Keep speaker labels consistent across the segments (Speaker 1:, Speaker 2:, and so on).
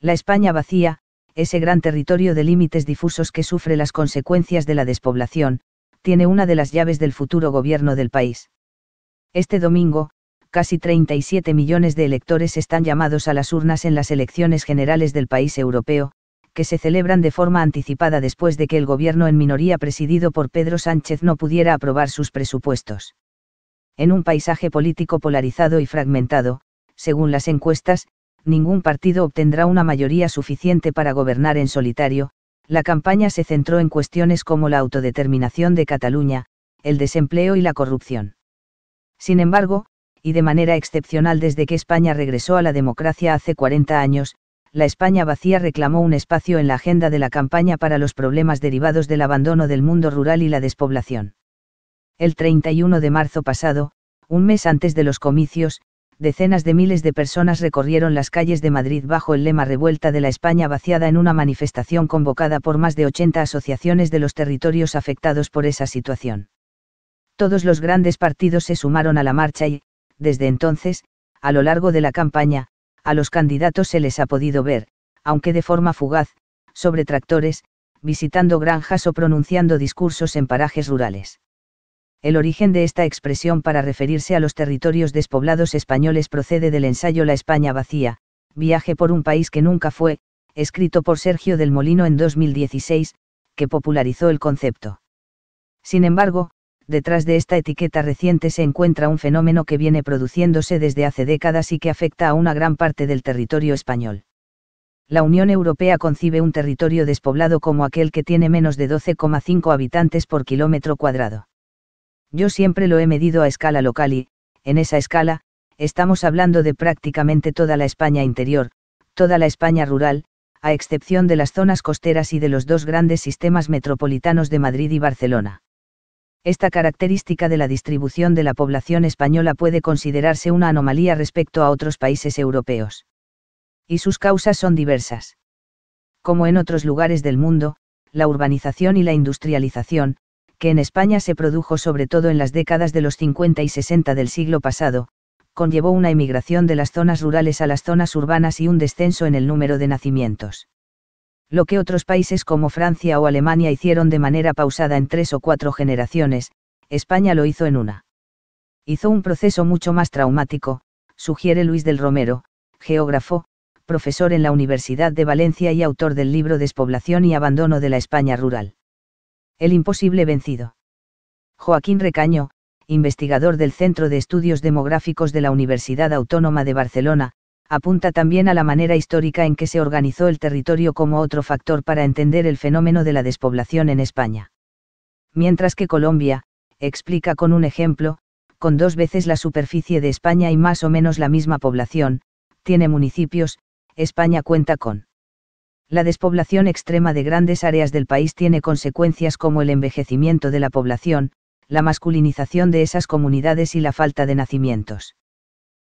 Speaker 1: la España vacía, ese gran territorio de límites difusos que sufre las consecuencias de la despoblación, tiene una de las llaves del futuro gobierno del país. Este domingo, casi 37 millones de electores están llamados a las urnas en las elecciones generales del país europeo, que se celebran de forma anticipada después de que el gobierno en minoría presidido por Pedro Sánchez no pudiera aprobar sus presupuestos. En un paisaje político polarizado y fragmentado, según las encuestas, ningún partido obtendrá una mayoría suficiente para gobernar en solitario, la campaña se centró en cuestiones como la autodeterminación de Cataluña, el desempleo y la corrupción. Sin embargo, y de manera excepcional desde que España regresó a la democracia hace 40 años, la España vacía reclamó un espacio en la agenda de la campaña para los problemas derivados del abandono del mundo rural y la despoblación. El 31 de marzo pasado, un mes antes de los comicios, decenas de miles de personas recorrieron las calles de Madrid bajo el lema Revuelta de la España vaciada en una manifestación convocada por más de 80 asociaciones de los territorios afectados por esa situación. Todos los grandes partidos se sumaron a la marcha y, desde entonces, a lo largo de la campaña, a los candidatos se les ha podido ver, aunque de forma fugaz, sobre tractores, visitando granjas o pronunciando discursos en parajes rurales. El origen de esta expresión para referirse a los territorios despoblados españoles procede del ensayo La España vacía, viaje por un país que nunca fue, escrito por Sergio del Molino en 2016, que popularizó el concepto. Sin embargo, detrás de esta etiqueta reciente se encuentra un fenómeno que viene produciéndose desde hace décadas y que afecta a una gran parte del territorio español. La Unión Europea concibe un territorio despoblado como aquel que tiene menos de 12,5 habitantes por kilómetro cuadrado. Yo siempre lo he medido a escala local y, en esa escala, estamos hablando de prácticamente toda la España interior, toda la España rural, a excepción de las zonas costeras y de los dos grandes sistemas metropolitanos de Madrid y Barcelona. Esta característica de la distribución de la población española puede considerarse una anomalía respecto a otros países europeos. Y sus causas son diversas. Como en otros lugares del mundo, la urbanización y la industrialización, que en España se produjo sobre todo en las décadas de los 50 y 60 del siglo pasado, conllevó una emigración de las zonas rurales a las zonas urbanas y un descenso en el número de nacimientos. Lo que otros países como Francia o Alemania hicieron de manera pausada en tres o cuatro generaciones, España lo hizo en una. Hizo un proceso mucho más traumático, sugiere Luis del Romero, geógrafo, profesor en la Universidad de Valencia y autor del libro Despoblación y Abandono de la España Rural. El imposible vencido. Joaquín Recaño, investigador del Centro de Estudios Demográficos de la Universidad Autónoma de Barcelona, apunta también a la manera histórica en que se organizó el territorio como otro factor para entender el fenómeno de la despoblación en España. Mientras que Colombia, explica con un ejemplo, con dos veces la superficie de España y más o menos la misma población, tiene municipios, España cuenta con la despoblación extrema de grandes áreas del país tiene consecuencias como el envejecimiento de la población, la masculinización de esas comunidades y la falta de nacimientos.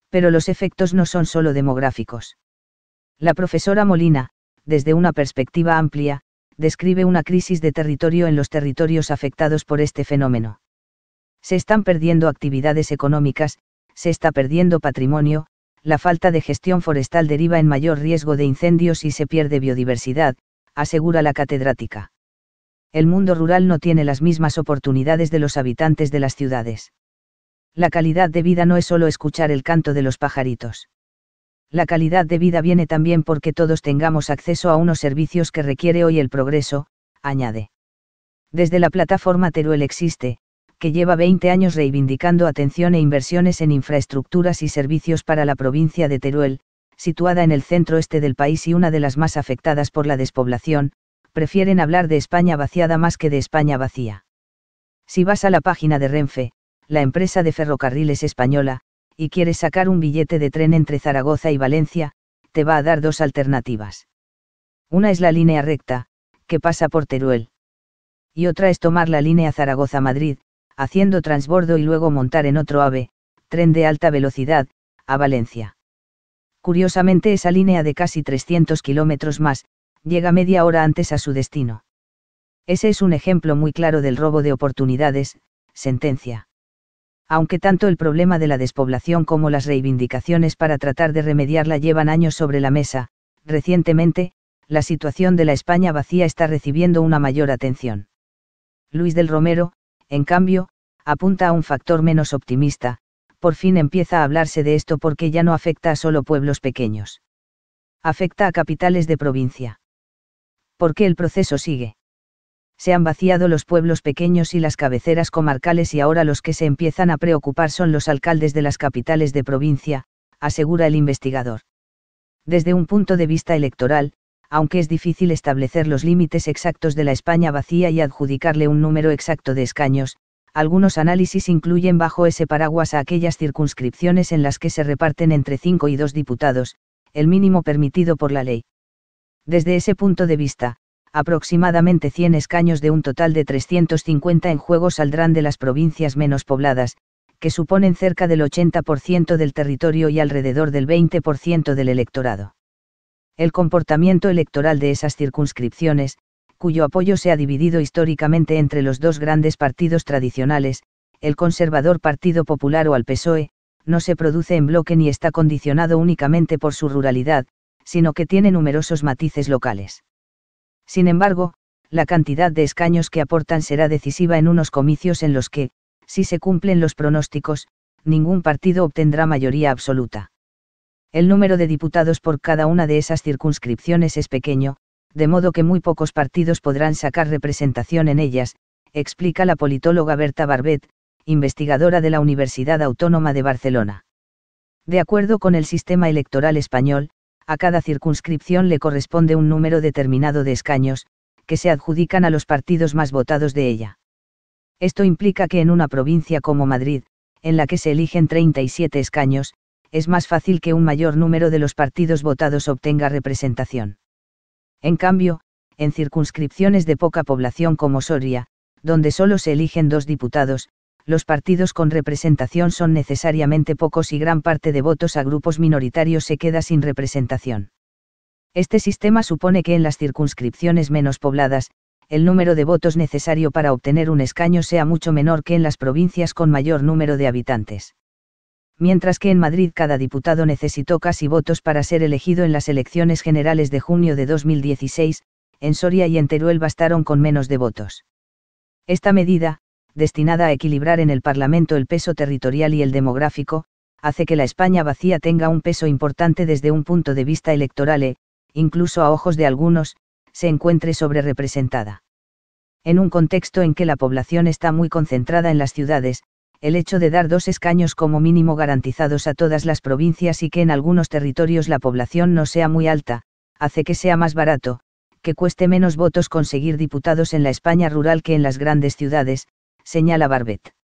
Speaker 1: Pero los efectos no son solo demográficos. La profesora Molina, desde una perspectiva amplia, describe una crisis de territorio en los territorios afectados por este fenómeno. Se están perdiendo actividades económicas, se está perdiendo patrimonio, la falta de gestión forestal deriva en mayor riesgo de incendios y se pierde biodiversidad, asegura la catedrática. El mundo rural no tiene las mismas oportunidades de los habitantes de las ciudades. La calidad de vida no es solo escuchar el canto de los pajaritos. La calidad de vida viene también porque todos tengamos acceso a unos servicios que requiere hoy el progreso, añade. Desde la plataforma Teruel existe, que lleva 20 años reivindicando atención e inversiones en infraestructuras y servicios para la provincia de Teruel, situada en el centro este del país y una de las más afectadas por la despoblación, prefieren hablar de España vaciada más que de España vacía. Si vas a la página de Renfe, la empresa de ferrocarriles española, y quieres sacar un billete de tren entre Zaragoza y Valencia, te va a dar dos alternativas. Una es la línea recta, que pasa por Teruel. Y otra es tomar la línea Zaragoza-Madrid, haciendo transbordo y luego montar en otro AVE, tren de alta velocidad, a Valencia. Curiosamente esa línea de casi 300 kilómetros más, llega media hora antes a su destino. Ese es un ejemplo muy claro del robo de oportunidades, sentencia. Aunque tanto el problema de la despoblación como las reivindicaciones para tratar de remediarla llevan años sobre la mesa, recientemente, la situación de la España vacía está recibiendo una mayor atención. Luis del Romero, en cambio, apunta a un factor menos optimista, por fin empieza a hablarse de esto porque ya no afecta a solo pueblos pequeños. Afecta a capitales de provincia. ¿Por qué el proceso sigue? Se han vaciado los pueblos pequeños y las cabeceras comarcales y ahora los que se empiezan a preocupar son los alcaldes de las capitales de provincia, asegura el investigador. Desde un punto de vista electoral, aunque es difícil establecer los límites exactos de la España vacía y adjudicarle un número exacto de escaños, algunos análisis incluyen bajo ese paraguas a aquellas circunscripciones en las que se reparten entre cinco y dos diputados, el mínimo permitido por la ley. Desde ese punto de vista, aproximadamente 100 escaños de un total de 350 en juego saldrán de las provincias menos pobladas, que suponen cerca del 80% del territorio y alrededor del 20% del electorado el comportamiento electoral de esas circunscripciones, cuyo apoyo se ha dividido históricamente entre los dos grandes partidos tradicionales, el conservador Partido Popular o al PSOE, no se produce en bloque ni está condicionado únicamente por su ruralidad, sino que tiene numerosos matices locales. Sin embargo, la cantidad de escaños que aportan será decisiva en unos comicios en los que, si se cumplen los pronósticos, ningún partido obtendrá mayoría absoluta. El número de diputados por cada una de esas circunscripciones es pequeño, de modo que muy pocos partidos podrán sacar representación en ellas, explica la politóloga Berta Barbet, investigadora de la Universidad Autónoma de Barcelona. De acuerdo con el sistema electoral español, a cada circunscripción le corresponde un número determinado de escaños, que se adjudican a los partidos más votados de ella. Esto implica que en una provincia como Madrid, en la que se eligen 37 escaños, es más fácil que un mayor número de los partidos votados obtenga representación. En cambio, en circunscripciones de poca población como Soria, donde solo se eligen dos diputados, los partidos con representación son necesariamente pocos y gran parte de votos a grupos minoritarios se queda sin representación. Este sistema supone que en las circunscripciones menos pobladas, el número de votos necesario para obtener un escaño sea mucho menor que en las provincias con mayor número de habitantes mientras que en Madrid cada diputado necesitó casi votos para ser elegido en las elecciones generales de junio de 2016, en Soria y en Teruel bastaron con menos de votos. Esta medida, destinada a equilibrar en el Parlamento el peso territorial y el demográfico, hace que la España vacía tenga un peso importante desde un punto de vista electoral e, incluso a ojos de algunos, se encuentre sobrerepresentada. En un contexto en que la población está muy concentrada en las ciudades, el hecho de dar dos escaños como mínimo garantizados a todas las provincias y que en algunos territorios la población no sea muy alta, hace que sea más barato, que cueste menos votos conseguir diputados en la España rural que en las grandes ciudades, señala Barbet.